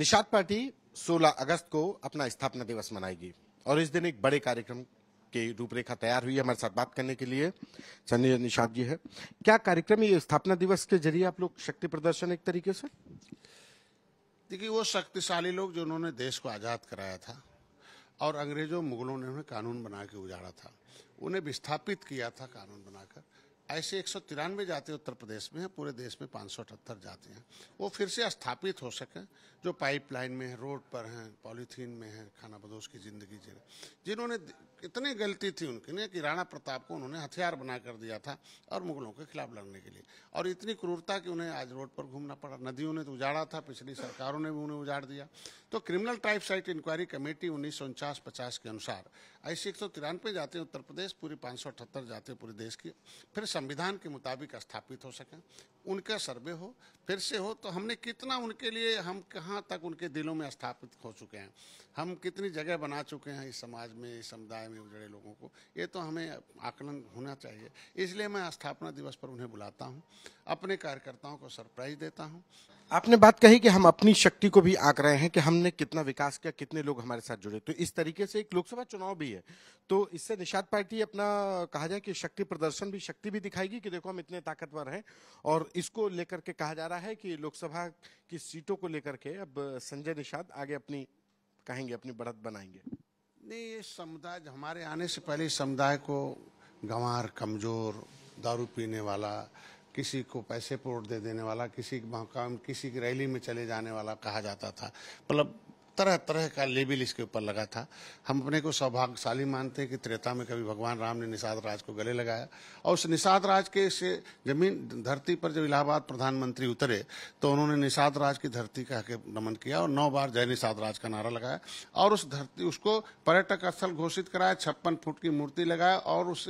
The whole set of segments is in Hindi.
निषाद पार्टी 16 अगस्त को अपना स्थापना दिवस मनाएगी और इस दिन एक बड़े कार्यक्रम की रूपरेखा तैयार हुई है हमारे साथ बात करने के लिए संजय निषाद जी है क्या कार्यक्रम ये स्थापना दिवस के जरिए आप लोग शक्ति प्रदर्शन एक तरीके से देखिए वो शक्तिशाली लोग जो उन्होंने देश को आज़ाद कराया था और अंग्रेजों मुगलों ने उन्हें कानून बना के उजाड़ा था उन्हें विस्थापित किया था कानून बनाकर ऐसे एक सौ तिरानवे जाते उत्तर प्रदेश में हैं पूरे देश में पाँच सौ अठहत्तर जाते हैं वो फिर से स्थापित हो सकें जो पाइपलाइन में है रोड पर हैं पॉलीथीन में हैं खाना बदोश की ज़िंदगी जी जिन्होंने इतनी गलती थी उनकी ने कि राणा प्रताप को उन्होंने हथियार बना कर दिया था और मुगलों के खिलाफ लड़ने के लिए और इतनी क्रूरता कि उन्हें आज रोड पर घूमना पड़ा नदियों ने तो उजाड़ा था पिछली सरकारों ने भी उन्हें उजाड़ दिया तो criminal tribe site inquiry committee उन्नीस सौ उनचास पचास के अनुसार ऐसी एक सौ तिरानवे जाते हैं उत्तर प्रदेश पूरी पाँच सौ अठहत्तर जाते हैं पूरे देश की फिर संविधान के मुताबिक स्थापित हो सकें उनका सर्वे हो फिर से हो तो हमने कितना उनके लिए हम कहाँ तक उनके दिलों में स्थापित हो चुके हैं हम कितनी जगह बना चुके हैं इस समाज में इस समुदाय में उजड़े लोगों को ये तो हमें आकलन होना चाहिए इसलिए मैं स्थापना दिवस पर उन्हें बुलाता हूँ अपने कार्यकर्ताओं को सरप्राइज देता हूँ आपने बात कही कि हम अपनी शक्ति को भी आंक रहे हैं कि हमने कितना विकास किया कितने लोग हमारे साथ जुड़े तो इस तरीके से एक लोकसभा चुनाव भी है तो इससे निषाद पार्टी अपना कहा जाए कि शक्ति प्रदर्शन भी शक्ति भी दिखाएगी कि देखो हम इतने ताकतवर हैं और इसको लेकर के कहा जा रहा है कि लोकसभा की सीटों को लेकर के अब संजय निषाद आगे अपनी कहेंगे अपनी बढ़त बनाएंगे नहीं ये समुदाय हमारे आने से पहले समुदाय को गंवार कमजोर दारू पीने वाला किसी को पैसे पोर्ट दे देने वाला किसी काम किसी की रैली में चले जाने वाला कहा जाता था मतलब तरह तरह का लेबिल इसके ऊपर लगा था हम अपने को सौभाग्यशाली मानते हैं कि त्रेता में कभी भगवान राम ने निषाद राज को गले लगाया और उस निषाद राज के से जमीन धरती पर जब इलाहाबाद प्रधानमंत्री उतरे तो उन्होंने निषाद राज की धरती का के नमन किया और नौ बार जय निषाद राज का नारा लगाया और उस धरती उसको पर्यटक स्थल घोषित कराया छप्पन फुट की मूर्ति लगाया और उस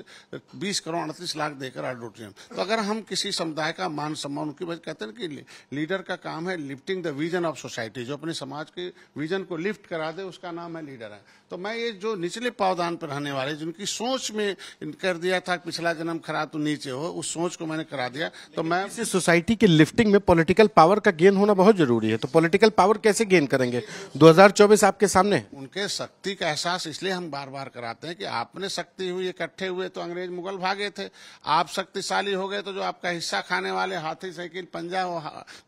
बीस करोड़ अड़तीस लाख देकर ऑडिटोरियम तो अगर हम किसी समुदाय का मान सम्मान उनकी वजह कहते हैं कि लीडर का काम है lifting the vision of society जो अपने समाज के विजन इंजन को लिफ्ट करा दे उसका नाम है लीडर है तो मैं ये जो निचले पावदान पर रहने वाले जिनकी सोच में कर दिया था पिछला जन्म खराब तो नीचे हो उस सोच को मैंने करा दिया तो मैं इस सोसाइटी के लिफ्टिंग में पॉलिटिकल पावर का गेन होना बहुत जरूरी है तो पॉलिटिकल पावर कैसे गेन करेंगे 2024 आपके सामने उनके शक्ति का एहसास इसलिए हम बार बार कराते हैं कि आपने शक्ति हुई इकट्ठे हुए तो अंग्रेज मुगल भागे थे आप शक्तिशाली हो गए तो जो आपका हिस्सा खाने वाले हाथी साइकिल पंजा हो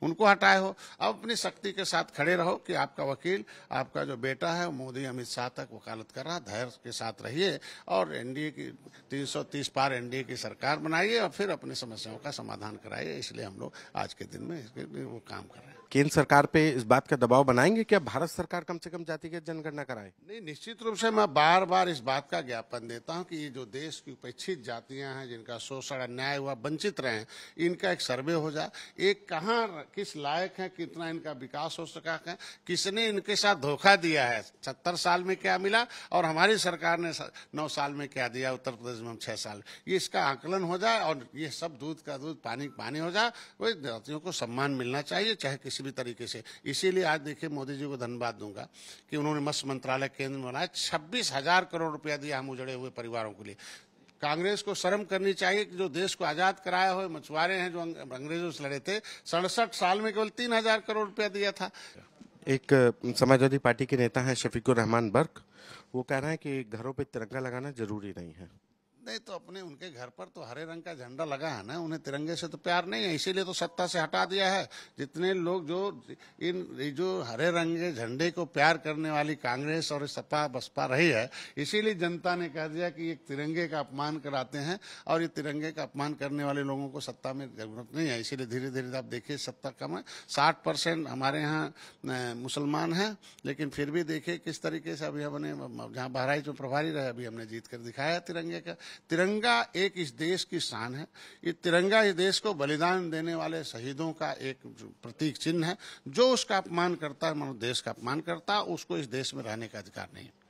उनको हटाए हो अब अपनी शक्ति के साथ खड़े रहो कि आपका वकील आपका जो बेटा है मोदी अमित शाह तक वकालत कर रहा धैर्य के साथ रहिए और एनडीए की 330 पार एनडीए की सरकार बनाइए और फिर अपनी समस्याओं का समाधान कराइए इसलिए हम लोग आज के दिन में इसके लिए वो काम कर रहे हैं केंद्र सरकार पे इस बात का दबाव बनाएंगे कि भारत सरकार कम से कम जातिगत जनगणना कराए नहीं निश्चित रूप से मैं बार बार इस बात का ज्ञापन देता हूं कि ये जो देश की उपेक्षित जातियां हैं जिनका शोषण अन्याय हुआ वंचित रहे इनका एक सर्वे हो जाए एक कहाँ किस लायक है कितना इनका विकास हो सका है किसने इनके साथ धोखा दिया है सत्तर साल में क्या मिला और हमारी सरकार ने नौ साल में क्या दिया उत्तर प्रदेश में हम छह साल ये इसका आकलन हो जाए और ये सब दूध का दूध पानी पानी हो जाए वही जातियों को सम्मान मिलना चाहिए चाहे किसी किसी भी तरीके से इसीलिए आज देखिए मोदी जी को धन्यवाद दूंगा कि उन्होंने मत्स्य मंत्रालय केंद्र में बनाया छब्बीस हजार करोड़ रुपया दिया हम उजड़े हुए परिवारों के लिए कांग्रेस को शर्म करनी चाहिए कि जो देश को आजाद कराया हो मछुआरे हैं जो अंग्रेजों से लड़े थे सड़सठ साल में केवल तीन करोड़ रुपया दिया था एक समाजवादी पार्टी के नेता हैं शफीकुर रहमान बर्क वो कह रहे हैं कि घरों पर तिरंगा लगाना जरूरी नहीं है नहीं तो अपने उनके घर पर तो हरे रंग का झंडा लगा है ना उन्हें तिरंगे से तो प्यार नहीं है इसीलिए तो सत्ता से हटा दिया है जितने लोग जो इन जो हरे रंग के झंडे को प्यार करने वाली कांग्रेस और सपा बसपा रही है इसीलिए जनता ने कह दिया कि ये तिरंगे का अपमान कराते हैं और ये तिरंगे का अपमान करने वाले लोगों को सत्ता में जरूरत नहीं है इसीलिए धीरे धीरे आप देखिए सत्ता कम है साठ परसेंट हमारे यहाँ मुसलमान हैं लेकिन फिर भी देखिए किस तरीके से अभी हमने जहाँ बहराइच में प्रभारी रहे अभी हमने जीत कर दिखाया तिरंगे का तिरंगा एक इस देश की शान है ये तिरंगा इस देश को बलिदान देने वाले शहीदों का एक प्रतीक चिन्ह है जो उसका अपमान करता है मानो देश का अपमान करता है उसको इस देश में रहने का अधिकार नहीं है